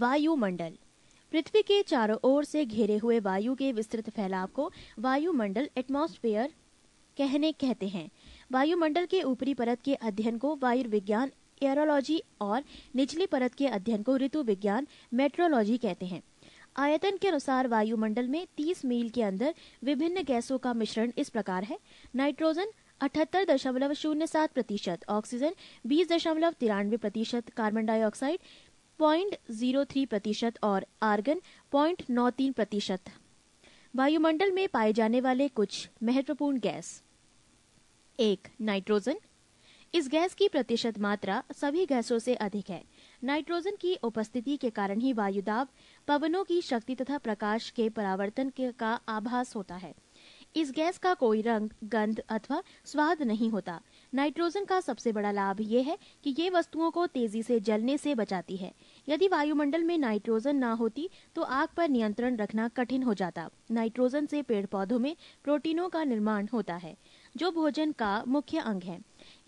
वायुमंडल पृथ्वी के चारों ओर से घेरे हुए वायु के विस्तृत फैलाव को वायुमंडल एटमॉस्फेयर कहने कहते हैं वायुमंडल के ऊपरी परत के अध्ययन को वायुर्विज्ञान एरोलॉजी और निचली परत के अध्ययन को ऋतु विज्ञान मेट्रोलॉजी कहते हैं आयतन के अनुसार वायुमंडल में 30 मील के अंदर विभिन्न गैसों का मिश्रण इस प्रकार है नाइट्रोजन अठहत्तर दशमलव शून्य सात प्रतिशत ऑक्सीजन बीस दशमलव तिरानवे प्रतिशत कार्बन डाइऑक्साइड 0.03 प्रतिशत और आर्गन 0.93 प्रतिशत वायुमंडल में पाए जाने वाले कुछ महत्वपूर्ण गैस एक नाइट्रोजन इस गैस की प्रतिशत मात्रा सभी गैसों से अधिक है नाइट्रोजन की उपस्थिति के कारण ही वायुदाब पवनों की शक्ति तथा प्रकाश के परावर्तन का आभास होता है इस गैस का कोई रंग गंध अथवा स्वाद नहीं होता नाइट्रोजन का सबसे बड़ा लाभ यह है कि ये वस्तुओं को तेजी से जलने से बचाती है यदि वायुमंडल में नाइट्रोजन ना होती तो आग पर नियंत्रण रखना कठिन हो जाता नाइट्रोजन से पेड़ पौधों में प्रोटीनों का निर्माण होता है जो भोजन का मुख्य अंग है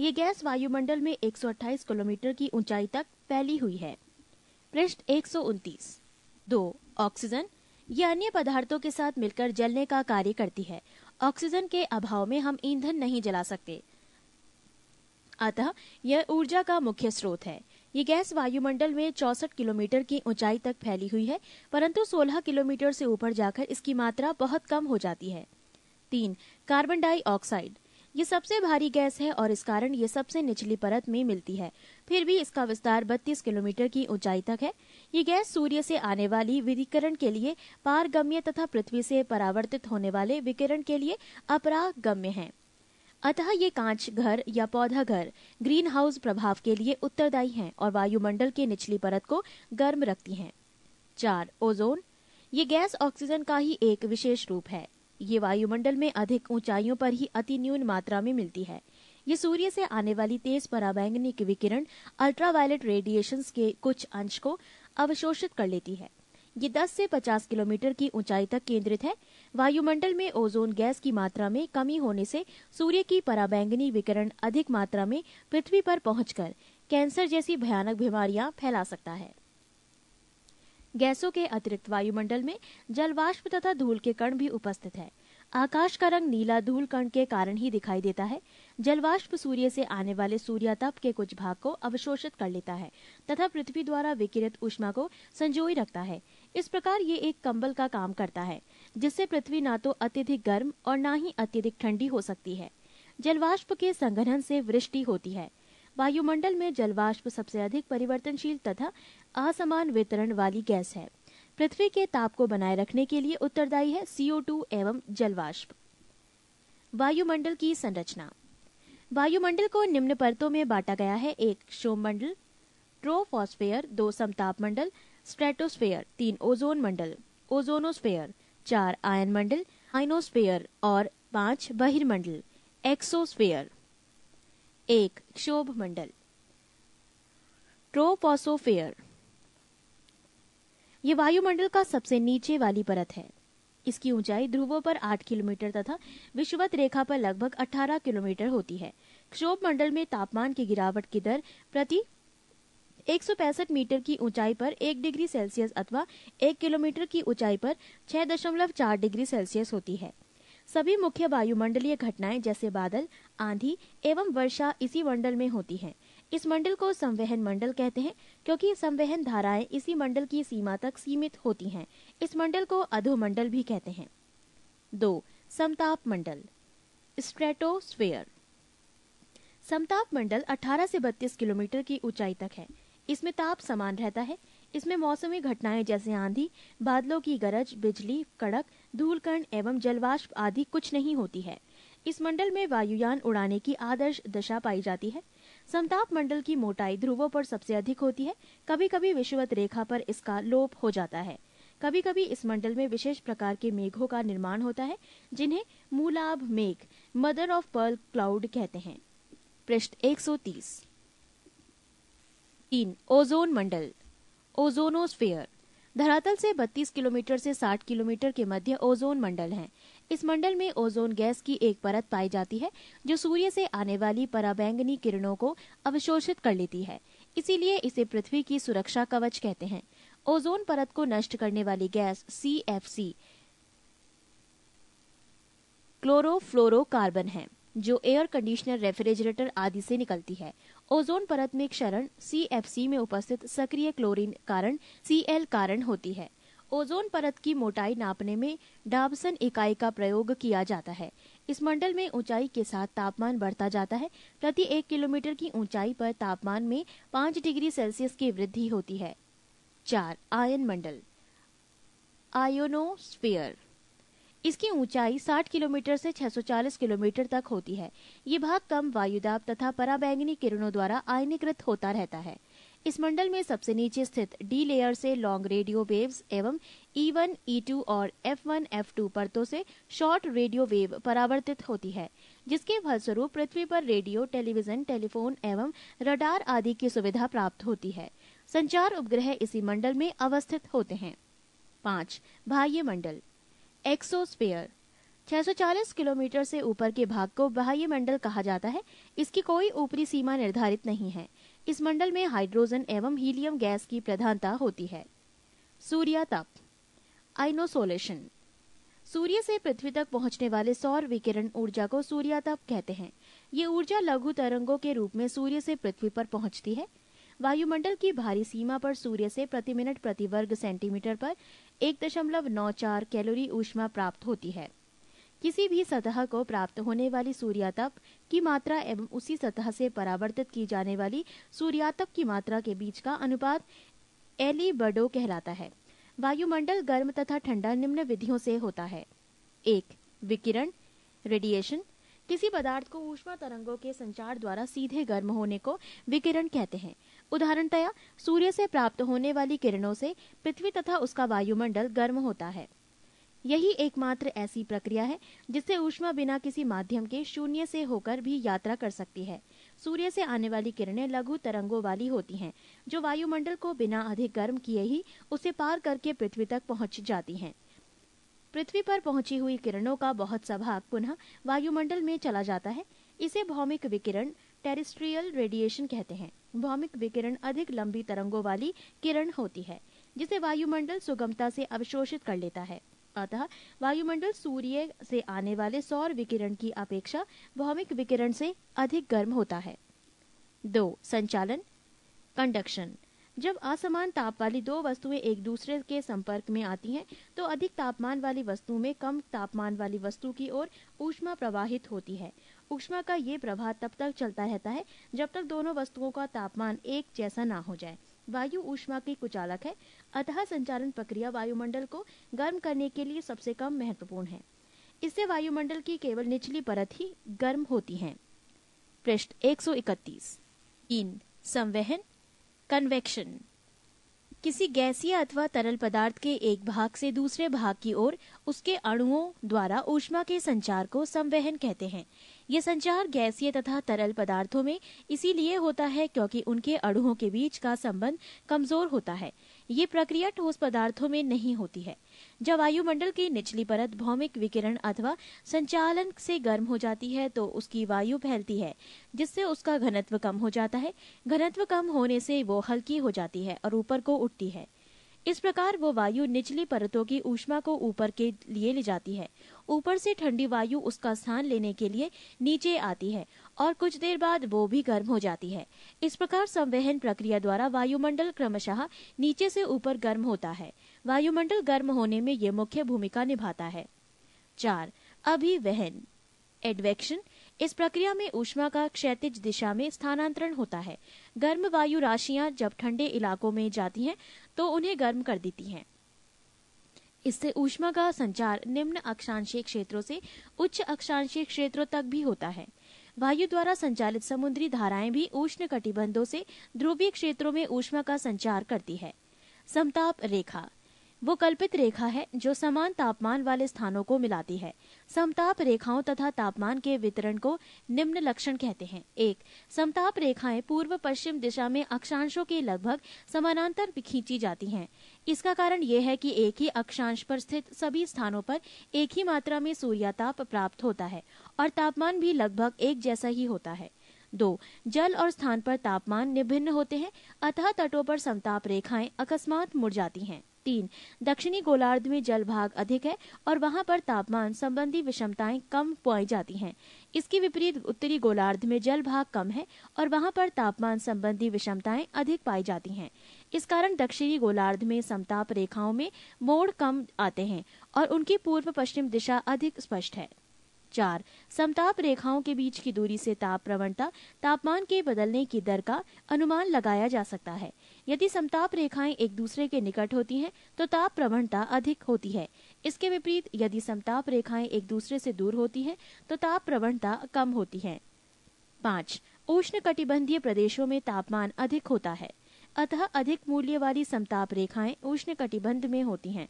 ये गैस वायुमंडल में 128 किलोमीटर की ऊंचाई तक फैली हुई है पृष्ठ एक सौ दो ऑक्सीजन ये अन्य पदार्थों के साथ मिलकर जलने का कार्य करती है ऑक्सीजन के अभाव में हम ईंधन नहीं जला सकते अतः यह ऊर्जा का मुख्य स्रोत है ये गैस वायुमंडल में चौसठ किलोमीटर की ऊंचाई तक फैली हुई है परंतु 16 किलोमीटर से ऊपर जाकर इसकी मात्रा बहुत कम हो जाती है तीन कार्बन डाइऑक्साइड ये सबसे भारी गैस है और इस कारण ये सबसे निचली परत में मिलती है फिर भी इसका विस्तार 32 किलोमीटर की ऊंचाई तक है ये गैस सूर्य से आने वाली विकिरण के लिए पारगम्य तथा पृथ्वी से परावर्तित होने वाले विकिरण के लिए अपरागम्य है अतः ये कांच घर या पौधा घर ग्रीन हाउस प्रभाव के लिए उत्तरदायी हैं और वायुमंडल की निचली परत को गर्म रखती हैं। चार ओजोन ये गैस ऑक्सीजन का ही एक विशेष रूप है ये वायुमंडल में अधिक ऊंचाइयों पर ही अति न्यून मात्रा में मिलती है ये सूर्य से आने वाली तेज पराबैंगनी विकिरण अल्ट्रावायलेट रेडिएशन के कुछ अंश को अवशोषित कर लेती है ये 10 से 50 किलोमीटर की ऊंचाई तक केंद्रित है वायुमंडल में ओजोन गैस की मात्रा में कमी होने से सूर्य की पराबैंगनी विकिरण अधिक मात्रा में पृथ्वी पर पहुंचकर कैंसर जैसी भयानक बीमारियां फैला सकता है गैसों के अतिरिक्त वायुमंडल में जलवाष्प तथा धूल के कण भी उपस्थित है आकाश का रंग नीला धूल कण के कारण ही दिखाई देता है जलवाष्प सूर्य से आने वाले सूर्यताप के कुछ भाग को अवशोषित कर लेता है तथा पृथ्वी द्वारा विकिरित उष्मा को संजोई रखता है इस प्रकार ये एक कंबल का काम करता है जिससे पृथ्वी ना तो अत्यधिक गर्म और ना ही अत्यधिक ठंडी हो सकती है जलवाष्प के संगठन से वृष्टि होती है वायुमंडल में जलवाष्प सबसे अधिक परिवर्तनशील तथा असमान वितरण वाली गैस है पृथ्वी के ताप को बनाए रखने के लिए उत्तरदायी है सीओ एवं जलवाष्प वायुमंडल की संरचना वायुमंडल को निम्न परतों में बांटा गया है एक मंडल ट्रोफोस्फेयर दो समताप मंडल स्ट्रेटोस्फेयर तीन ओजोन मंडल ओजोनोस्फेयर चार आयन मंडल आइनोस्फेयर और पांच बहिर्मंडल एक्सोस्फेयर एक क्षोभ मंडल ट्रोपोसोफेयर ये वायुमंडल का सबसे नीचे वाली परत है इसकी ऊंचाई ध्रुवों पर 8 किलोमीटर तथा विषुवत रेखा पर लगभग 18 किलोमीटर होती है क्षोभ मंडल में तापमान की गिरावट की दर प्रति एक मीटर की ऊंचाई पर एक डिग्री सेल्सियस अथवा एक किलोमीटर की ऊंचाई पर 6.4 डिग्री सेल्सियस होती है सभी मुख्य वायुमंडलीय घटनाएं जैसे बादल आंधी एवं वर्षा इसी मंडल में होती हैं। इस मंडल को संवहन मंडल कहते हैं क्योंकि संवहन धाराएं इसी मंडल की सीमा तक सीमित होती हैं। इस मंडल को अधोमंडल भी कहते हैं दो समताप मंडल स्ट्रेटोस्फेयर समताप मंडल 18 से 32 किलोमीटर की ऊंचाई तक है इसमें ताप समान रहता है इसमें मौसमी घटनाएं जैसे आंधी बादलों की गरज बिजली कड़क धूलकण एवं जलवाष्प आदि कुछ नहीं होती है इस मंडल में वायुयान उड़ाने की आदर्श दशा पाई जाती है संताप मंडल की मोटाई ध्रुवों पर सबसे अधिक होती है कभी कभी विषुवत रेखा पर इसका लोप हो जाता है कभी कभी इस मंडल में विशेष प्रकार के मेघों का निर्माण होता है जिन्हें मूलाभ मेघ मदर ऑफ पर्ल क्लाउड कहते हैं पृष्ठ 130 तीन ओजोन मंडल ओजोनोस्फेयर धरातल से 32 किलोमीटर से 60 किलोमीटर के मध्य ओजोन मंडल है इस मंडल में ओजोन गैस की एक परत पाई जाती है जो सूर्य से आने वाली पराबैंगनी किरणों को अवशोषित कर लेती है इसीलिए इसे पृथ्वी की सुरक्षा कवच कहते हैं ओजोन परत को नष्ट करने वाली gas C F C chlorofluorocarbon है जो एयर कंडीशनर रेफ्रिजरेटर आदि से निकलती है ओजोन परत में क्षरण सी में उपस्थित सक्रिय क्लोरीन कारण सी कारण होती है ओजोन परत की मोटाई नापने में डाबसन इकाई का प्रयोग किया जाता है इस मंडल में ऊंचाई के साथ तापमान बढ़ता जाता है प्रति एक किलोमीटर की ऊंचाई पर तापमान में पाँच डिग्री सेल्सियस की वृद्धि होती है चार आयन मंडल आयोनोस्फीयर इसकी ऊंचाई 60 किलोमीटर से 640 किलोमीटर तक होती है ये भाग कम वायुदाब तथा पराबैंगनी किरणों द्वारा आयनीकृत होता रहता है इस मंडल में सबसे नीचे स्थित डी लेयर से लॉन्ग रेडियो वेव्स एवं ई वन ई टू और एफ वन एफ टू परतों से शॉर्ट रेडियो वेव परावर्तित होती है जिसके फलस्वरूप पृथ्वी पर रेडियो टेलीविजन टेलीफोन एवं रडार आदि की सुविधा प्राप्त होती है संचार उपग्रह इसी मंडल में अवस्थित होते हैं पाँच बाह्य मंडल एक्सोस्फेयर 640 किलोमीटर से ऊपर के भाग को बाह्य मंडल कहा जाता है इसकी कोई ऊपरी सीमा निर्धारित नहीं है इस मंडल में हाइड्रोजन एवं हीलियम गैस की प्रधानता होती है तप आइनोसोलेशन सूर्य से पृथ्वी तक पहुंचने वाले सौर विकिरण ऊर्जा को सूर्याताप कहते हैं ये ऊर्जा लघु तरंगों के रूप में सूर्य से पृथ्वी पर पहुंचती है वायुमंडल की भारी सीमा पर सूर्य से प्रति मिनट प्रति वर्ग सेंटीमीटर पर एक दशमलव नौ चार कैलोरी ऊष्मा प्राप्त होती है किसी भी सतह को प्राप्त होने वाली सूर्यातप की मात्रा एवं उसी सतह से परावर्तित की जाने वाली सूर्यातप की मात्रा के बीच का अनुपात एली बडो कहलाता है वायुमंडल गर्म तथा ठंडा निम्न विधियों से होता है एक विकिरण रेडिएशन किसी पदार्थ को ऊष्मा तरंगों के संचार द्वारा सीधे गर्म होने को विकिरण कहते हैं उदाहरणतया सूर्य से प्राप्त होने वाली किरणों से पृथ्वी तथा उसका वायुमंडल गर्म होता है यही एकमात्र ऐसी प्रक्रिया है जिससे ऊष्मा बिना किसी माध्यम के शून्य से होकर भी यात्रा कर सकती है सूर्य से आने वाली किरणें लघु तरंगों वाली होती हैं जो वायुमंडल को बिना अधिक गर्म किए ही उसे पार करके पृथ्वी तक पहुंच जाती हैं पृथ्वी पर पहुंची हुई किरणों का बहुत सा भाग पुनः वायुमंडल में चला जाता है इसे भौमिक विकिरण टेरिस्ट्रियल रेडिएशन कहते हैं भौमिक विकिरण अधिक लंबी तरंगों वाली किरण होती है जिसे वायुमंडल सुगमता से अवशोषित कर लेता है अतः वायुमंडल सूर्य से आने वाले सौर विकिरण की अपेक्षा भौमिक विकिरण से अधिक गर्म होता है दो संचालन कंडक्शन जब असमान ताप वाली दो वस्तुएं एक दूसरे के संपर्क में आती हैं तो अधिक तापमान वाली वस्तु में कम तापमान वाली वस्तु की ओर ऊष्मा प्रवाहित होती है ऊष्मा का ये प्रभाव तब तक चलता रहता है जब तक दोनों वस्तुओं का तापमान एक जैसा ना हो जाए वायु ऊष्मा की कुचालक है अतः संचालन प्रक्रिया वायुमंडल को गर्म करने के लिए सबसे कम महत्वपूर्ण है इससे वायुमंडल की केवल निचली परत ही गर्म होती है पृष्ठ 131 तीन संवहन कन्वेक्शन किसी गैसीय अथवा तरल पदार्थ के एक भाग से दूसरे भाग की ओर उसके अणुओं द्वारा ऊष्मा के संचार को संवहन कहते हैं ये संचार गैसीय तथा तरल पदार्थों में इसीलिए होता है क्योंकि उनके अड़ुओं के बीच का संबंध कमजोर होता है ये प्रक्रिया ठोस पदार्थों में नहीं होती है जब वायुमंडल की निचली परत भौमिक विकिरण अथवा संचालन से गर्म हो जाती है तो उसकी वायु फैलती है जिससे उसका घनत्व कम हो जाता है घनत्व कम होने से वो हल्की हो जाती है और ऊपर को उठती है इस प्रकार वो वायु निचली परतों की ऊष्मा को ऊपर के लिए ले जाती है ऊपर से ठंडी वायु उसका स्थान लेने के लिए नीचे आती है और कुछ देर बाद वो भी गर्म हो जाती है इस प्रकार संवहन प्रक्रिया द्वारा वायुमंडल क्रमशः नीचे से ऊपर गर्म होता है वायुमंडल गर्म होने में ये मुख्य भूमिका निभाता है चार अभी वहन एडवेक्शन इस प्रक्रिया में ऊष्मा का क्षैतिज दिशा में स्थानांतरण होता है गर्म वायु राशियां जब ठंडे इलाकों में जाती हैं तो उन्हें गर्म कर देती हैं इससे ऊष्मा का संचार निम्न अक्षांशीय क्षेत्रों से उच्च अक्षांशीय क्षेत्रों तक भी होता है वायु द्वारा संचालित समुद्री धाराएं भी उष्ण कटिबंधों से ध्रुवीय क्षेत्रों में ऊष्मा का संचार करती है समताप रेखा वो कल्पित रेखा है जो समान तापमान वाले स्थानों को मिलाती है समताप रेखाओं तथा तापमान के वितरण को निम्न लक्षण कहते हैं एक समताप रेखाएं पूर्व पश्चिम दिशा में अक्षांशों के लगभग समानांतर खींची जाती हैं इसका कारण यह है कि एक ही अक्षांश पर स्थित सभी स्थानों पर एक ही मात्रा में सूर्याताप प्राप्त होता है और तापमान भी लगभग एक जैसा ही होता है दो जल और स्थान पर तापमान निभिन्न होते हैं अतः तटों पर समताप रेखाएं अकस्मात मुड़ जाती हैं तीन दक्षिणी गोलार्ध में जल भाग अधिक है और वहां पर तापमान संबंधी विषमताएं कम पाई जाती हैं इसके विपरीत उत्तरी गोलार्ध में जल भाग कम है और वहां पर तापमान संबंधी विषमताएं अधिक पाई जाती हैं इस कारण दक्षिणी गोलार्ध में समताप रेखाओं में मोड़ कम आते हैं और उनकी पूर्व पश्चिम दिशा अधिक स्पष्ट है चार समताप रेखाओं के बीच की दूरी से ताप प्रवणता तापमान के बदलने की दर का अनुमान लगाया जा सकता है यदि समताप रेखाएं एक दूसरे के निकट होती हैं तो ताप प्रवणता अधिक होती है इसके विपरीत यदि समताप रेखाएं एक दूसरे से दूर होती हैं तो ताप प्रवणता कम होती है पाँच उष्ण कटिबंधीय प्रदेशों में तापमान अधिक होता है अतः अधिक मूल्य वाली समताप रेखाएं उष्ण कटिबंध में होती हैं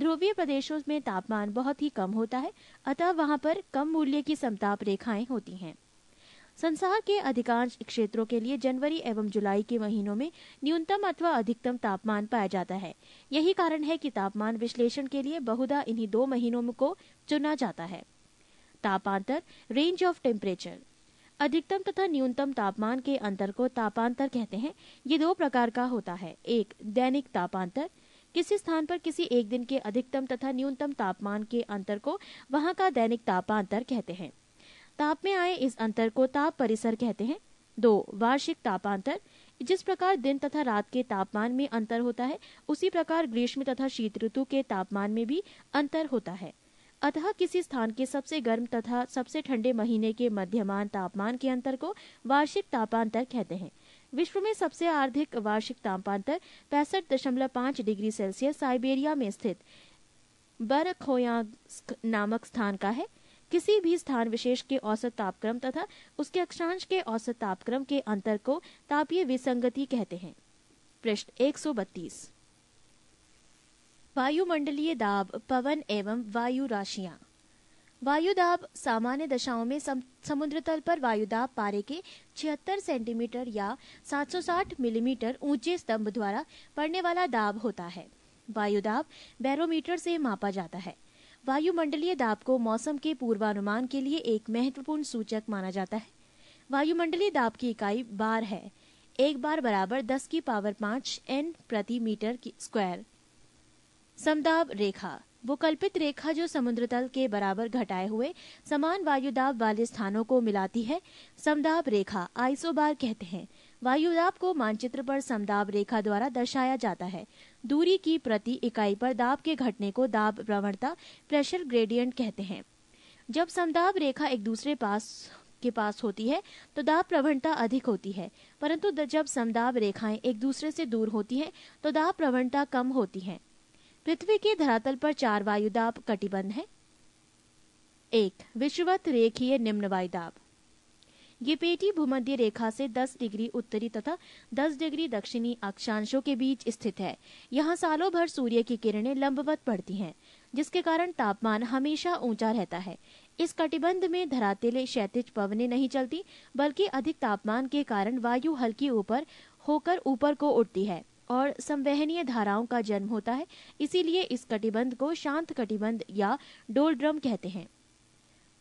ध्रुवीय प्रदेशों में तापमान बहुत ही कम होता है अतः वहां पर कम मूल्य की समताप रेखाएं होती हैं संसार के अधिकांश क्षेत्रों के लिए जनवरी एवं जुलाई के महीनों में न्यूनतम अथवा अधिकतम तापमान पाया जाता है यही कारण है कि तापमान विश्लेषण के लिए बहुधा इन्हीं दो महीनों को चुना जाता है तापांतर रेंज ऑफ टेम्परेचर अधिकतम तथा न्यूनतम तापमान के अंतर को तापांतर कहते हैं ये दो प्रकार का होता है एक दैनिक तापांतर किसी स्थान पर किसी एक दिन के अधिकतम तथा न्यूनतम तापमान के अंतर को वहां का दैनिक तापांतर कहते हैं ताप में आए इस अंतर को ताप परिसर कहते हैं दो वार्षिक तापांतर जिस प्रकार दिन तथा रात के तापमान में अंतर होता है उसी प्रकार ग्रीष्म तथा शीत ऋतु के तापमान में भी अंतर होता है अतः किसी स्थान के सबसे गर्म तथा सबसे ठंडे महीने के मध्यमान तापमान के अंतर को वार्षिक तापांतर कहते हैं विश्व में सबसे आर्थिक वार्षिक तापांतर पैंसठ दशमलव पांच डिग्री सेल्सियस साइबेरिया में स्थित बरखोयांस्क नामक स्थान का है किसी भी स्थान विशेष के औसत तापक्रम तथा उसके अक्षांश के औसत तापक्रम के अंतर को तापीय विसंगति कहते हैं पृष्ठ बत्तीस वायुमंडलीय दाब पवन एवं वायु राशियां वायु दाब सामान्य दशाओं में सम, समुद्र तल पर वायु दाब पारे के छिहत्तर सेंटीमीटर या 760 मिलीमीटर ऊंचे स्तंभ द्वारा पड़ने वाला दाब होता है वायु दाब बैरोमीटर से मापा जाता है वायुमंडलीय दाब को मौसम के पूर्वानुमान के लिए एक महत्वपूर्ण सूचक माना जाता है वायुमंडलीय दाब की इकाई बार है एक बार बराबर दस की पावर पांच एन प्रति मीटर स्क्वायर समदाब रेखा वो कल्पित रेखा जो समुद्र तल के बराबर घटाए हुए समान वायुदाब वाले स्थानों को मिलाती है समदाब रेखा आइसोबार कहते हैं वायुदाब को मानचित्र पर समदाब रेखा द्वारा दर्शाया जाता है दूरी की प्रति इकाई पर दाब के घटने को दाब प्रवणता प्रेशर ग्रेडियंट कहते हैं जब समदाब रेखा एक दूसरे पास के पास होती है तो दाब प्रवणता अधिक होती है परंतु जब समदाब रेखाएं एक दूसरे से दूर होती हैं तो दाब प्रवणता कम होती है पृथ्वी के धरातल पर चार वायुदाब कटिबंध है एक विश्ववत रेखीय निम्न वायुदाब ये पेटी भूमध्य रेखा से 10 डिग्री उत्तरी तथा 10 डिग्री दक्षिणी अक्षांशों के बीच स्थित है यहाँ सालों भर सूर्य की किरणें लंबवत पड़ती हैं जिसके कारण तापमान हमेशा ऊंचा रहता है इस कटिबंध में धरातल क्षैतिज पवने नहीं चलती बल्कि अधिक तापमान के कारण वायु हल्की ऊपर होकर ऊपर को उठती है और संवहनीय धाराओं का जन्म होता है इसीलिए इस कटिबंध को शांत कटिबंध या डोलड्रम कहते हैं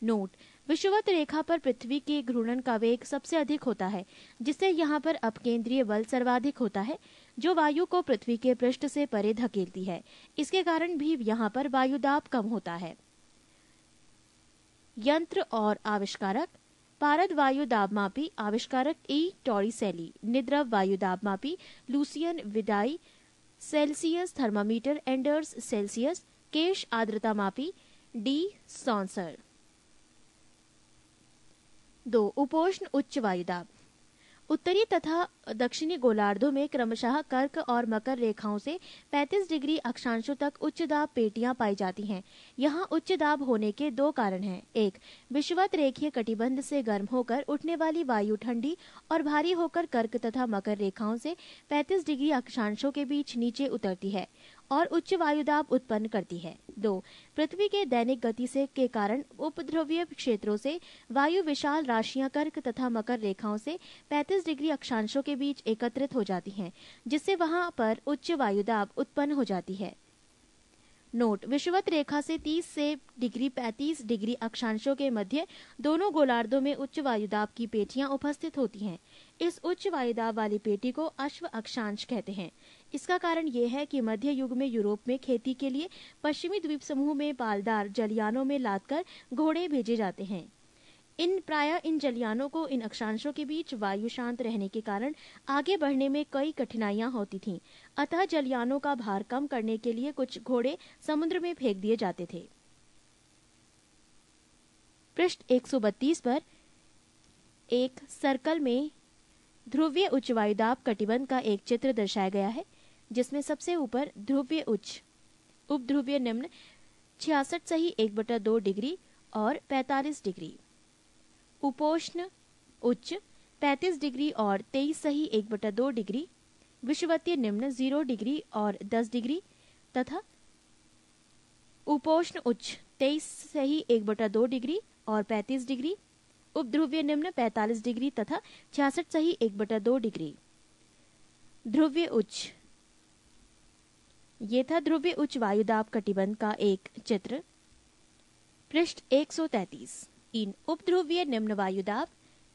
नोट विषुवत रेखा पर पृथ्वी के घूर्णन का वेग सबसे अधिक होता है जिससे यहाँ पर अपकेंद्रीय बल सर्वाधिक होता है जो वायु को पृथ्वी के पृष्ठ से परे धकेलती है इसके कारण भी यहाँ पर वायुदाब कम होता है यंत्र और आविष्कारक पारद वायु दाब मापी आविष्कारक ई टॉरी टॉरीसेली निद्रव मापी Lucien Vidie Celsius thermometer Anders Celsius केश आर्द्रता मापी डी सॉन्सर दो उपोष्ण उच्च वायुदाब उत्तरी तथा दक्षिणी गोलार्धों में क्रमशः कर्क और मकर रेखाओं से 35 डिग्री अक्षांशों तक उच्च दाब पेटियां पाई जाती हैं यहाँ उच्च दाब होने के दो कारण हैं एक विश्वत रेखीय कटिबंध से गर्म होकर उठने वाली वायु ठंडी और भारी होकर कर्क तथा मकर रेखाओं से 35 डिग्री अक्षांशों के बीच नीचे उतरती है और उच्च वायुदाब उत्पन्न करती है दो पृथ्वी के दैनिक गति से के कारण उपद्रवीय क्षेत्रों से वायु विशाल राशियां कर्क तथा मकर रेखाओं से 35 डिग्री अक्षांशों के बीच एकत्रित हो जाती हैं जिससे वहां पर उच्च वायुदाब उत्पन्न हो जाती है नोट विषुवत रेखा से 30 से डिग्री 35 डिग्री अक्षांशों के मध्य दोनों गोलार्धों में उच्च वायुदाब की पेटियां उपस्थित होती हैं इस उच्च वायुदाब वाली पेटी को अश्व अक्षांश कहते हैं इसका कारण यह है कि मध्य युग में यूरोप में खेती के लिए पश्चिमी द्वीप समूह में पालदार जलियानों में लादकर घोड़े भेजे जाते हैं इन प्राय इन जलियानों को इन अक्षांशों के बीच वायु शांत रहने के कारण आगे बढ़ने में कई कठिनाइयां होती थीं अतः जलियानों का भार कम करने के लिए कुछ घोड़े समुद्र में फेंक दिए जाते थे पृष्ठ 132 पर एक सर्कल में ध्रुवीय उच्च वायुदाब कटिबंध का एक चित्र दर्शाया गया है जिसमें सबसे ऊपर ध्रुवीय उच्च उपध्रुवीय निम्न छियासठ सही एक बटा दो डिग्री और 45 डिग्री उपोष्ण उच्च 35 डिग्री और 23 सही एक बटा दो डिग्री विषुवतीय निम्न जीरो डिग्री और 10 डिग्री तथा उपोष्ण उच्च 23 सही एक बटा दो डिग्री और 35 डिग्री उपध्रुवीय निम्न 45 डिग्री तथा छियासठ सही एक बटा दो डिग्री ध्रुवीय उच्च ये था ध्रुवीय उच्च वायुदाब कटिबंध का एक चित्र पृष्ठ 133 तीन उपध्रुवीय निम्न वायुदाब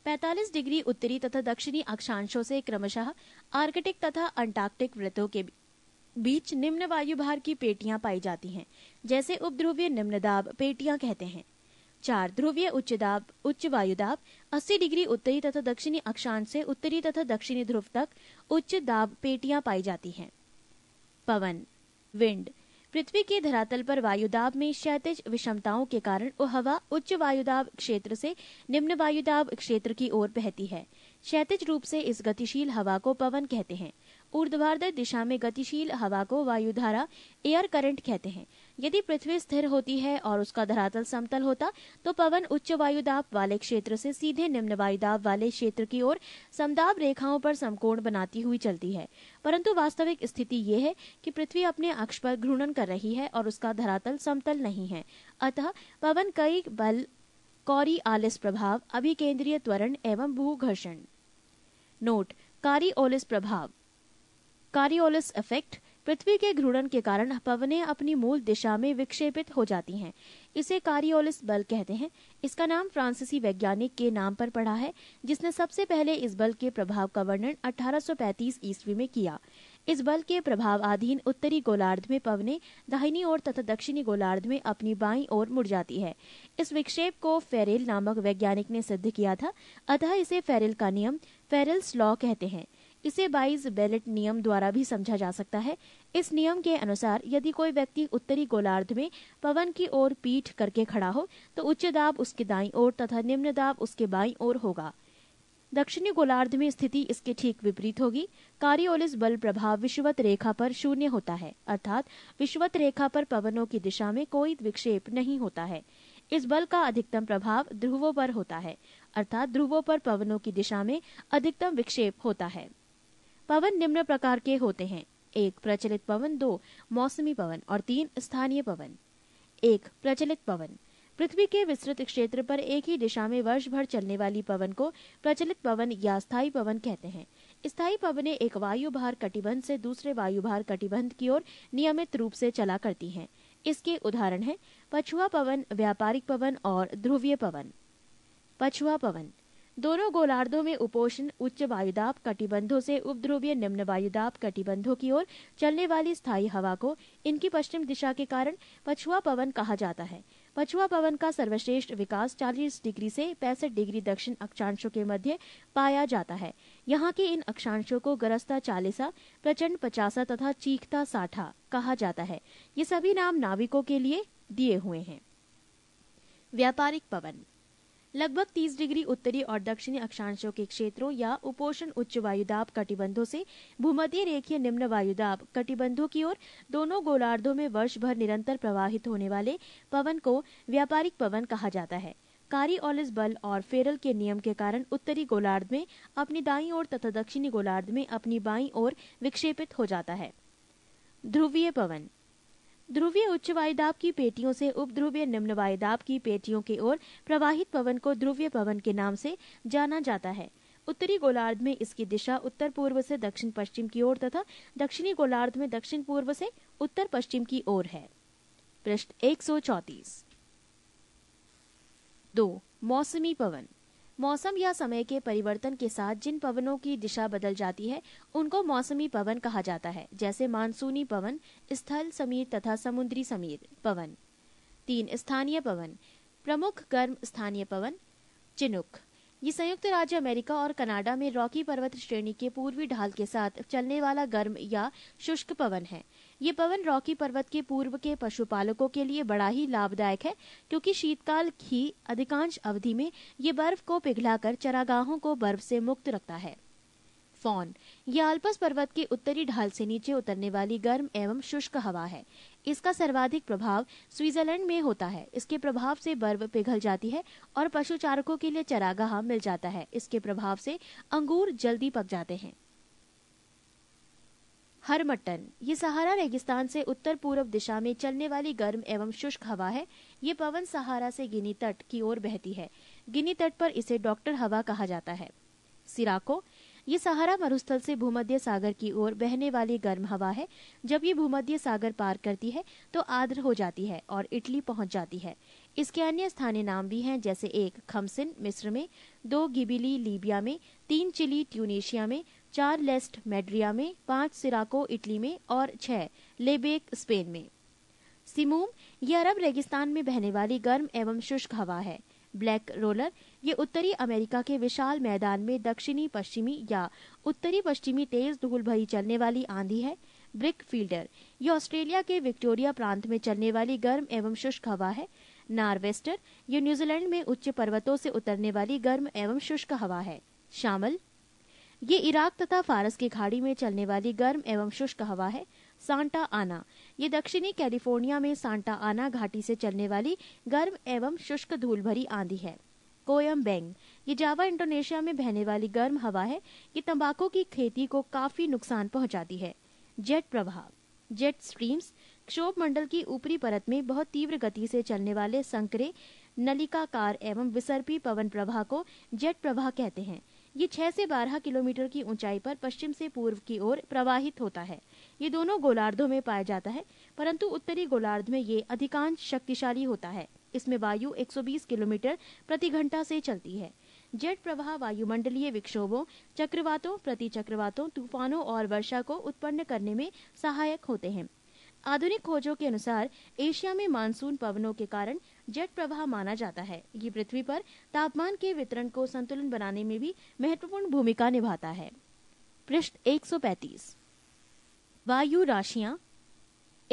45 डिग्री उत्तरी तथा दक्षिणी अक्षांशों से क्रमशः आर्कटिक तथा अंटार्कटिक वृत्तों के बीच निम्न वायुभार की पेटियां पाई जाती हैं जैसे उपध्रुवीय निम्न दाब पेटियां कहते हैं चार ध्रुवीय उच्च दाब उच्च वायुदाब 80 डिग्री उत्तरी तथा दक्षिणी अक्षांश से उत्तरी तथा दक्षिणी ध्रुव तक उच्च दाब पेटियां पाई जाती हैं पवन विंड पृथ्वी के धरातल पर वायुदाब में क्षैतिज विषमताओं के कारण वो हवा उच्च वायुदाब क्षेत्र से निम्न वायुदाब क्षेत्र की ओर बहती है क्षैतिज रूप से इस गतिशील हवा को पवन कहते हैं ऊर्ध्वाधर दिशा में गतिशील हवा को वायुधारा एयर करंट कहते हैं यदि पृथ्वी स्थिर होती है और उसका धरातल समतल होता तो पवन उच्च वायुदाब वाले क्षेत्र से सीधे निम्न वायुदाब वाले क्षेत्र की ओर समदाब रेखाओं पर समकोण बनाती हुई चलती है परंतु वास्तविक स्थिति यह है कि पृथ्वी अपने अक्ष पर घूर्णन कर रही है और उसका धरातल समतल नहीं है अतः पवन कई बल कौरी आलिस प्रभाव अभिकेंद्रीय त्वरण एवं भूघर्षण नोट कारी ओलिस प्रभाव कारियोलिस इफेक्ट पृथ्वी के घूर्णन के कारण पवने अपनी मूल दिशा में विक्षेपित हो जाती हैं इसे कारियोलिस बल कहते हैं इसका नाम फ्रांसीसी वैज्ञानिक के नाम पर पड़ा है जिसने सबसे पहले इस बल के प्रभाव का वर्णन 1835 ईस्वी में किया इस बल के प्रभाव अधीन उत्तरी गोलार्ध में पवने दाहिनी ओर तथा दक्षिणी गोलार्ध में अपनी बाई ओर मुड़ जाती है इस विक्षेप को फेरेल नामक वैज्ञानिक ने सिद्ध किया था अतः इसे फेरेल का नियम फेरेल्स लॉ कहते हैं इसे बाईस बैलेट नियम द्वारा भी समझा जा सकता है इस नियम के अनुसार यदि कोई व्यक्ति उत्तरी गोलार्ध में पवन की ओर पीठ करके खड़ा हो तो उच्च दाब उसके दाई ओर तथा निम्न दाब उसके बाई ओर होगा दक्षिणी गोलार्ध में स्थिति इसके ठीक विपरीत होगी कारियोलिस बल प्रभाव विश्वत रेखा पर शून्य होता है अर्थात विश्वत रेखा पर पवनों की दिशा में कोई विक्षेप नहीं होता है इस बल का अधिकतम प्रभाव ध्रुवों पर होता है अर्थात ध्रुवों पर पवनों की दिशा में अधिकतम विक्षेप होता है पवन निम्न प्रकार के होते हैं एक प्रचलित पवन दो मौसमी पवन और तीन स्थानीय पवन एक प्रचलित पवन पृथ्वी के विस्तृत क्षेत्र पर एक ही दिशा में वर्ष भर चलने वाली पवन को प्रचलित पवन या स्थायी पवन कहते हैं स्थायी पवने एक वायुभार कटिबंध से दूसरे वायुभार कटिबंध की ओर नियमित रूप से चला करती हैं इसके उदाहरण हैं पछुआ पवन व्यापारिक पवन और ध्रुवीय पवन पछुआ पवन दोनों गोलार्धों में उपोषण उच्च वायुदाब कटिबंधों से उपध्रुवीय निम्न वायुदाब कटिबंधों की ओर चलने वाली स्थायी हवा को इनकी पश्चिम दिशा के कारण पछुआ पवन कहा जाता है पछुआ पवन का सर्वश्रेष्ठ विकास 40 डिग्री से पैंसठ डिग्री दक्षिण अक्षांशों के मध्य पाया जाता है यहाँ के इन अक्षांशों को गरजता चालीसा प्रचंड पचासा तथा चीखता साठा कहा जाता है ये सभी नाम नाविकों के लिए दिए हुए हैं व्यापारिक पवन लगभग 30 डिग्री उत्तरी और दक्षिणी अक्षांशों के क्षेत्रों या उपोषण उच्च वायुदाब कटिबंधों से भूमध्य रेखीय निम्न वायुदाब कटिबंधों की ओर दोनों गोलार्धों में वर्ष भर निरंतर प्रवाहित होने वाले पवन को व्यापारिक पवन कहा जाता है कारी ओलिस बल और फेरल के नियम के कारण उत्तरी गोलार्ध में अपनी दाई ओर तथा दक्षिणी गोलार्ध में अपनी बाई ओर विक्षेपित हो जाता है ध्रुवीय पवन ध्रुवीय उच्च वायुदाब की पेटियों से उपध्रुवीय निम्न वायुदाब की पेटियों की ओर प्रवाहित पवन को ध्रुवीय पवन के नाम से जाना जाता है उत्तरी गोलार्ध में इसकी दिशा उत्तर पूर्व से दक्षिण पश्चिम की ओर तथा दक्षिणी गोलार्ध में दक्षिण पूर्व से उत्तर पश्चिम की ओर है प्रश्न एक सौ चौतीस दो मौसमी पवन मौसम या समय के परिवर्तन के साथ जिन पवनों की दिशा बदल जाती है उनको मौसमी पवन कहा जाता है जैसे मानसूनी पवन स्थल समीर तथा समुद्री समीर पवन तीन स्थानीय पवन प्रमुख गर्म स्थानीय पवन चिनुक ये संयुक्त राज्य अमेरिका और कनाडा में रॉकी पर्वत श्रेणी के पूर्वी ढाल के साथ चलने वाला गर्म या शुष्क पवन है ये पवन रॉकी पर्वत के पूर्व के पशुपालकों के लिए बड़ा ही लाभदायक है क्योंकि शीतकाल की अधिकांश अवधि में ये बर्फ को पिघलाकर चरागाहों को बर्फ से मुक्त रखता है फॉन यह आल्पस पर्वत के उत्तरी ढाल से नीचे उतरने वाली गर्म एवं शुष्क हवा है इसका सर्वाधिक प्रभाव स्विट्जरलैंड में होता है इसके प्रभाव से बर्फ पिघल जाती है और पशु चारकों के लिए चरागाह मिल जाता है इसके प्रभाव से अंगूर जल्दी पक जाते हैं हरमटन ये सहारा रेगिस्तान से उत्तर पूर्व दिशा में चलने वाली गर्म एवं शुष्क हवा है ये पवन सहारा से गिनी तट की ओर बहती है गिनी तट पर इसे डॉक्टर हवा कहा जाता है सिराको ये सहारा मरुस्थल से भूमध्य सागर की ओर बहने वाली गर्म हवा है जब ये भूमध्य सागर पार करती है तो आर्द्र हो जाती है और इटली पहुंच जाती है इसके अन्य स्थानीय नाम भी हैं जैसे एक खमसिन मिस्र में दो गिबिली लीबिया में तीन चिली ट्यूनेशिया में चार लेस्ट मेड्रिया में पांच सिराको इटली में और छह लेबेक स्पेन में सिमूम यह अरब रेगिस्तान में बहने वाली गर्म एवं शुष्क हवा है ब्लैक रोलर ये उत्तरी अमेरिका के विशाल मैदान में दक्षिणी पश्चिमी या उत्तरी पश्चिमी तेज धूल भरी चलने वाली आंधी है ब्रिक फील्डर ये ऑस्ट्रेलिया के विक्टोरिया प्रांत में चलने वाली गर्म एवं शुष्क हवा है नारवेस्टर ये न्यूजीलैंड में उच्च पर्वतों से उतरने वाली गर्म एवं शुष्क हवा है शामल ये इराक तथा फारस की खाड़ी में चलने वाली गर्म एवं शुष्क हवा है सांटा आना ये दक्षिणी कैलिफोर्निया में सांटा आना घाटी से चलने वाली गर्म एवं शुष्क धूल भरी आंधी है कोयम बैंग ये जावा इंडोनेशिया में बहने वाली गर्म हवा है ये तंबाकू की खेती को काफी नुकसान पहुंचाती है जेट प्रभाव जेट स्ट्रीम्स क्षोभ मंडल की ऊपरी परत में बहुत तीव्र गति से चलने वाले संकरे नलिकाकार एवं विसर्पी पवन प्रवाह को जेट प्रवाह कहते हैं ये 6 से 12 किलोमीटर की ऊंचाई पर पश्चिम से पूर्व की ओर प्रवाहित होता है ये दोनों गोलार्धों में पाया जाता है परंतु उत्तरी गोलार्ध में ये अधिकांश शक्तिशाली होता है इसमें वायु 120 किलोमीटर प्रति घंटा से चलती है जेट प्रवाह वायुमंडलीय विक्षोभों चक्रवातों प्रति चक्रवातों तूफानों और वर्षा को उत्पन्न करने में सहायक होते हैं आधुनिक खोजों के अनुसार एशिया में मानसून पवनों के कारण जेट प्रवाह माना जाता है ये पृथ्वी पर तापमान के वितरण को संतुलन बनाने में भी महत्वपूर्ण भूमिका निभाता है पृष्ठ 135 वायु राशियां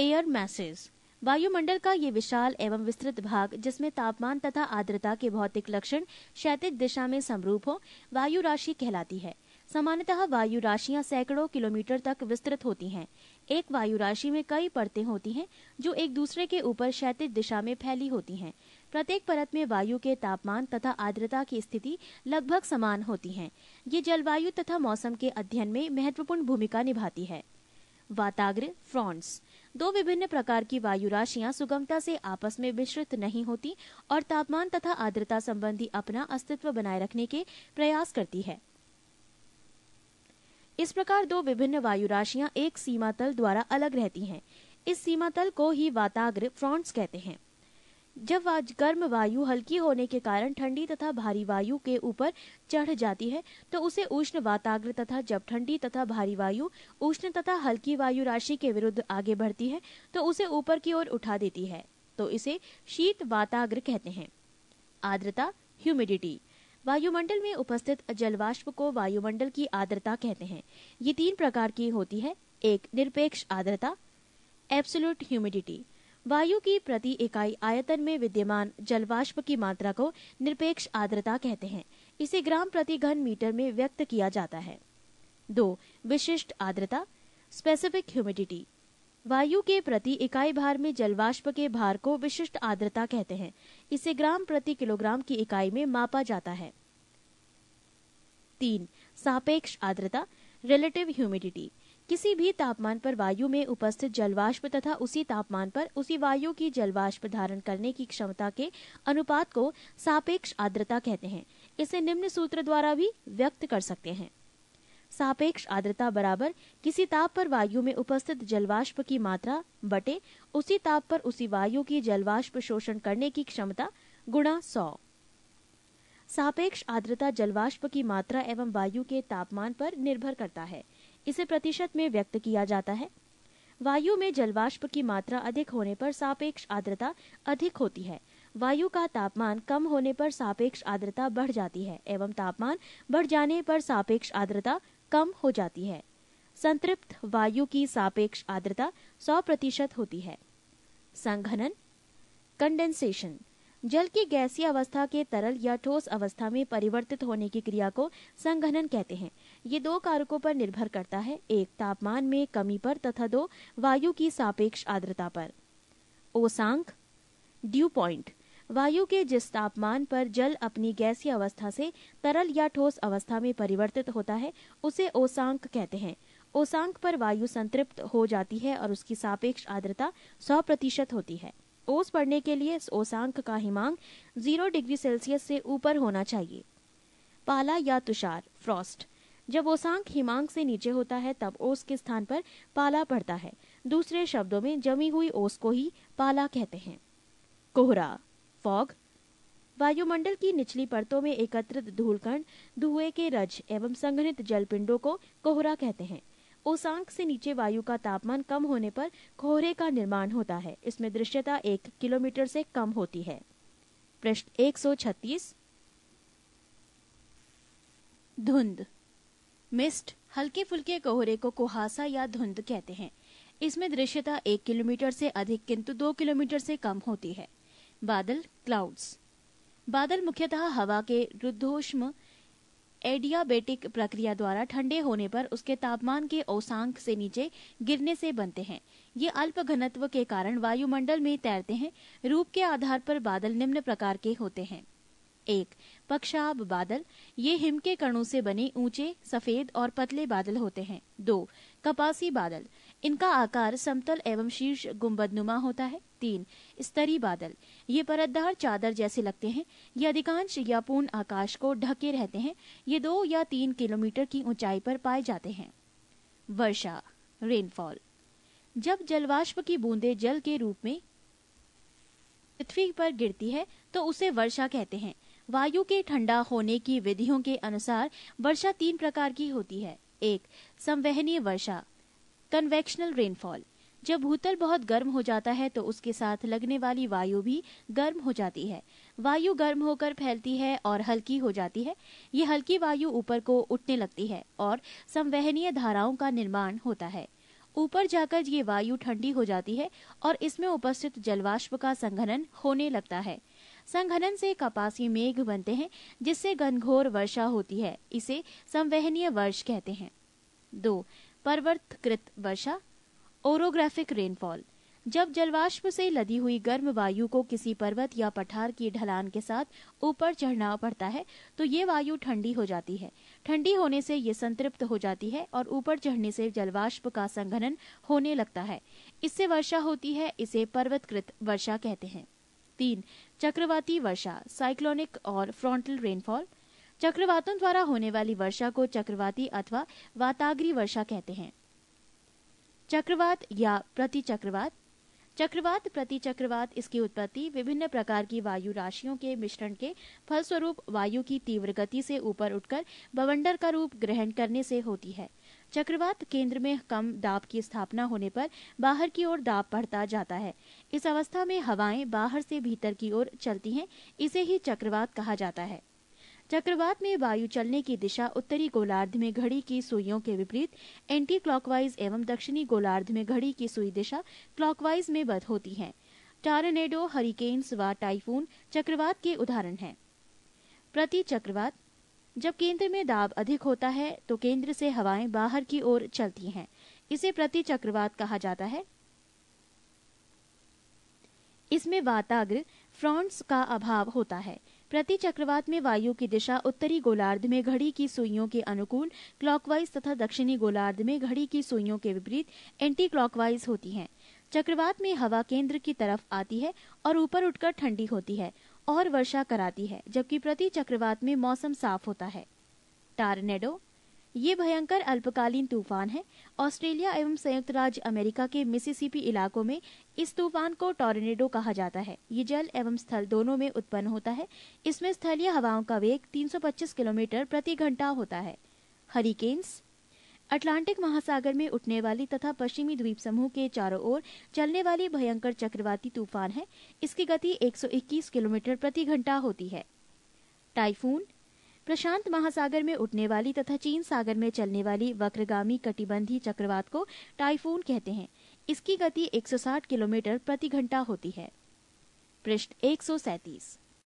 एयर मैसेज वायुमंडल का ये विशाल एवं विस्तृत भाग जिसमें तापमान तथा आर्द्रता के भौतिक लक्षण क्षैतिज दिशा में समरूप हो वायु राशि कहलाती है सामान्यतः वायु राशियां सैकड़ों किलोमीटर तक विस्तृत होती हैं एक वायु राशि में कई परतें होती हैं जो एक दूसरे के ऊपर क्षैतिज दिशा में फैली होती हैं प्रत्येक परत में वायु के तापमान तथा आर्द्रता की स्थिति लगभग समान होती है ये जलवायु तथा मौसम के अध्ययन में महत्वपूर्ण भूमिका निभाती है वाताग्र फ्रॉन्ट्स दो विभिन्न प्रकार की वायु राशियां सुगमता से आपस में मिश्रित नहीं होती और तापमान तथा आर्द्रता संबंधी अपना अस्तित्व बनाए रखने के प्रयास करती है इस प्रकार दो विभिन्न वायु राशियां एक सीमा तल द्वारा अलग रहती हैं इस सीमा तल को ही वाताग्र फ्रॉन्ट्स कहते हैं जब गर्म वायु हल्की होने के कारण ठंडी तथा भारी वायु के ऊपर चढ़ जाती है तो उसे उष्ण वाताग्र तथा जब ठंडी तथा भारी वायु उष्ण तथा हल्की वायु राशि के विरुद्ध आगे बढ़ती है तो उसे ऊपर की ओर उठा देती है तो इसे शीत वाताग्र कहते हैं आर्द्रता ह्यूमिडिटी वायुमंडल में उपस्थित जलवाष्प को वायुमंडल की आर्द्रता कहते हैं ये तीन प्रकार की होती है एक निरपेक्ष आर्द्रता एब्सोल्यूट ह्यूमिडिटी वायु की प्रति इकाई आयतन में विद्यमान जलवाष्प की मात्रा को निरपेक्ष आर्द्रता कहते हैं इसे ग्राम प्रति घन मीटर में व्यक्त किया जाता है दो विशिष्ट आर्द्रता स्पेसिफिक ह्यूमिडिटी वायु के प्रति इकाई भार में जलवाष्प के भार को विशिष्ट आर्द्रता कहते हैं इसे ग्राम प्रति किलोग्राम की इकाई में मापा जाता है तीन सापेक्ष आर्द्रता रिलेटिव ह्यूमिडिटी किसी भी तापमान पर वायु में उपस्थित जलवाष्प तथा उसी तापमान पर उसी वायु की जलवाष्प धारण करने की क्षमता के अनुपात को सापेक्ष आर्द्रता कहते हैं इसे निम्न सूत्र द्वारा भी व्यक्त कर सकते हैं सापेक्ष आर्द्रता बराबर किसी ताप पर वायु में उपस्थित जलवाष्प की मात्रा बटे उसी ताप पर उसी वायु की जलवाष्प शोषण करने की क्षमता गुणा सौ सापेक्ष आर्द्रता जलवाष्प की मात्रा एवं वायु के तापमान पर निर्भर करता है इसे प्रतिशत में व्यक्त किया जाता है वायु में जलवाष्प की मात्रा अधिक होने पर सापेक्ष आर्द्रता अधिक होती है वायु का तापमान कम होने पर सापेक्ष आर्द्रता बढ़ जाती है एवं तापमान बढ़ जाने पर सापेक्ष आर्द्रता कम हो जाती है संतृप्त वायु की सापेक्ष आर्द्रता 100 प्रतिशत होती है संघनन कंडेंसेशन जल की गैसीय अवस्था के तरल या ठोस अवस्था में परिवर्तित होने की क्रिया को संघनन कहते हैं ये दो कारकों पर निर्भर करता है एक तापमान में कमी पर तथा दो वायु की सापेक्ष आर्द्रता पर ओसांक ड्यू पॉइंट वायु के जिस तापमान पर जल अपनी गैसीय अवस्था से तरल या ठोस अवस्था में परिवर्तित होता है उसे ओसांक कहते हैं ओसांक पर वायु संतृप्त हो जाती है और उसकी सापेक्ष आर्द्रता सौ प्रतिशत होती है ओस पड़ने के लिए इस ओसांक का हिमांक जीरो डिग्री सेल्सियस से ऊपर होना चाहिए पाला या तुषार फ्रॉस्ट जब ओसांक हिमांक से नीचे होता है तब ओस के स्थान पर पाला पड़ता है दूसरे शब्दों में जमी हुई ओस को ही पाला कहते हैं कोहरा फॉग वायुमंडल की निचली परतों में एकत्रित धूलकण धुएं के रज एवं संघनित जलपिंडों को कोहरा कहते हैं ओसांक से नीचे वायु का तापमान कम होने पर कोहरे का निर्माण होता है इसमें दृश्यता एक किलोमीटर से कम होती है प्रश्न एक धुंध मिस्ट हल्के फुल्के कोहरे को कुहासा या धुंध कहते हैं इसमें दृश्यता एक किलोमीटर से अधिक किंतु दो किलोमीटर से कम होती है बादल क्लाउड्स बादल मुख्यतः हवा के रुद्धोष्म एडियाबेटिक प्रक्रिया द्वारा ठंडे होने पर उसके तापमान के औसांक से नीचे गिरने से बनते हैं ये अल्प घनत्व के कारण वायुमंडल में तैरते हैं रूप के आधार पर बादल निम्न प्रकार के होते हैं एक पक्षाब बादल ये हिम के कणों से बने ऊंचे सफेद और पतले बादल होते हैं दो कपासी बादल इनका आकार समतल एवं शीर्ष गुंबदनुमा होता है तीन स्तरी बादल ये परतदार चादर जैसे लगते हैं ये अधिकांश या पूर्ण आकाश को ढके रहते हैं ये दो या तीन किलोमीटर की ऊंचाई पर पाए जाते हैं वर्षा रेनफॉल जब जलवाष्प की बूंदे जल के रूप में पृथ्वी पर गिरती है तो उसे वर्षा कहते हैं वायु के ठंडा होने की विधियों के अनुसार वर्षा तीन प्रकार की होती है एक संवहनीय वर्षा कन्वेक्शनल रेनफॉल जब भूतल बहुत गर्म हो जाता है तो उसके साथ लगने वाली वायु भी गर्म हो जाती है वायु गर्म होकर फैलती है और हल्की हो जाती है ये हल्की वायु ऊपर को उठने लगती है और संवहनीय धाराओं का निर्माण होता है ऊपर जाकर ये वायु ठंडी हो जाती है और इसमें उपस्थित जलवाष्प का संघनन होने लगता है संघनन से कपासी मेघ बनते हैं जिससे घनघोर वर्षा होती है इसे संवहनीय वर्ष कहते हैं दो पर्वतकृत वर्षा ओरोग्राफिक रेनफॉल जब जलवाष्प से लदी हुई गर्म वायु को किसी पर्वत या पठार की ढलान के साथ ऊपर चढ़ना पड़ता है तो ये वायु ठंडी हो जाती है ठंडी होने से ये संतृप्त हो जाती है और ऊपर चढ़ने से जलवाष्प का संघनन होने लगता है इससे वर्षा होती है इसे पर्वतकृत वर्षा कहते हैं तीन चक्रवाती वर्षा साइक्लोनिक और फ्रॉन्टल रेनफॉल चक्रवातों द्वारा होने वाली वर्षा को चक्रवाती अथवा वातागरी वर्षा कहते हैं चक्रवात या प्रति चक्रवात चक्रवात प्रति चक्रवात इसकी उत्पत्ति विभिन्न प्रकार की वायु राशियों के मिश्रण के फलस्वरूप वायु की तीव्र गति से ऊपर उठकर बवंडर का रूप ग्रहण करने से होती है चक्रवात केंद्र में कम दाब की स्थापना होने पर बाहर की ओर दाब बढ़ता जाता है इस अवस्था में हवाएं बाहर से भीतर की ओर चलती हैं इसे ही चक्रवात कहा जाता है चक्रवात में वायु चलने की दिशा उत्तरी गोलार्ध में घड़ी की सुइयों के विपरीत एंटी क्लॉकवाइज एवं दक्षिणी गोलार्ध में घड़ी की सुई दिशा क्लॉकवाइज में बद होती है टारनेडो हरिकेन्स व टाइफून चक्रवात के उदाहरण हैं प्रति चक्रवात जब केंद्र में दाब अधिक होता है तो केंद्र से हवाएं बाहर की ओर चलती हैं इसे प्रति चक्रवात कहा जाता है इसमें वाताग्र फ्रॉन्ट्स का अभाव होता है प्रति चक्रवात में वायु की दिशा उत्तरी गोलार्ध में घड़ी की सुइयों के अनुकूल क्लॉकवाइज तथा दक्षिणी गोलार्ध में घड़ी की सुइयों के विपरीत एंटी क्लॉकवाइज होती है चक्रवात में हवा केंद्र की तरफ आती है और ऊपर उठकर ठंडी होती है और वर्षा कराती है जबकि प्रति चक्रवात में मौसम साफ होता है टारनेडो ये भयंकर अल्पकालीन तूफान है ऑस्ट्रेलिया एवं संयुक्त राज्य अमेरिका के मिसिसिपी इलाकों में इस तूफान को टॉर्नेडो कहा जाता है ये जल एवं स्थल दोनों में उत्पन्न होता है इसमें स्थलीय हवाओं का वेग 325 किलोमीटर प्रति घंटा होता है हरिकेन्स अटलांटिक महासागर में उठने वाली तथा पश्चिमी द्वीप समूह के चारों ओर चलने वाली भयंकर चक्रवाती तूफान है इसकी गति 121 किलोमीटर प्रति घंटा होती है टाइफून प्रशांत महासागर में उठने वाली तथा चीन सागर में चलने वाली वक्रगामी कटिबंधी चक्रवात को टाइफून कहते हैं इसकी गति 160 किलोमीटर प्रति घंटा होती है पृष्ठ एक सौ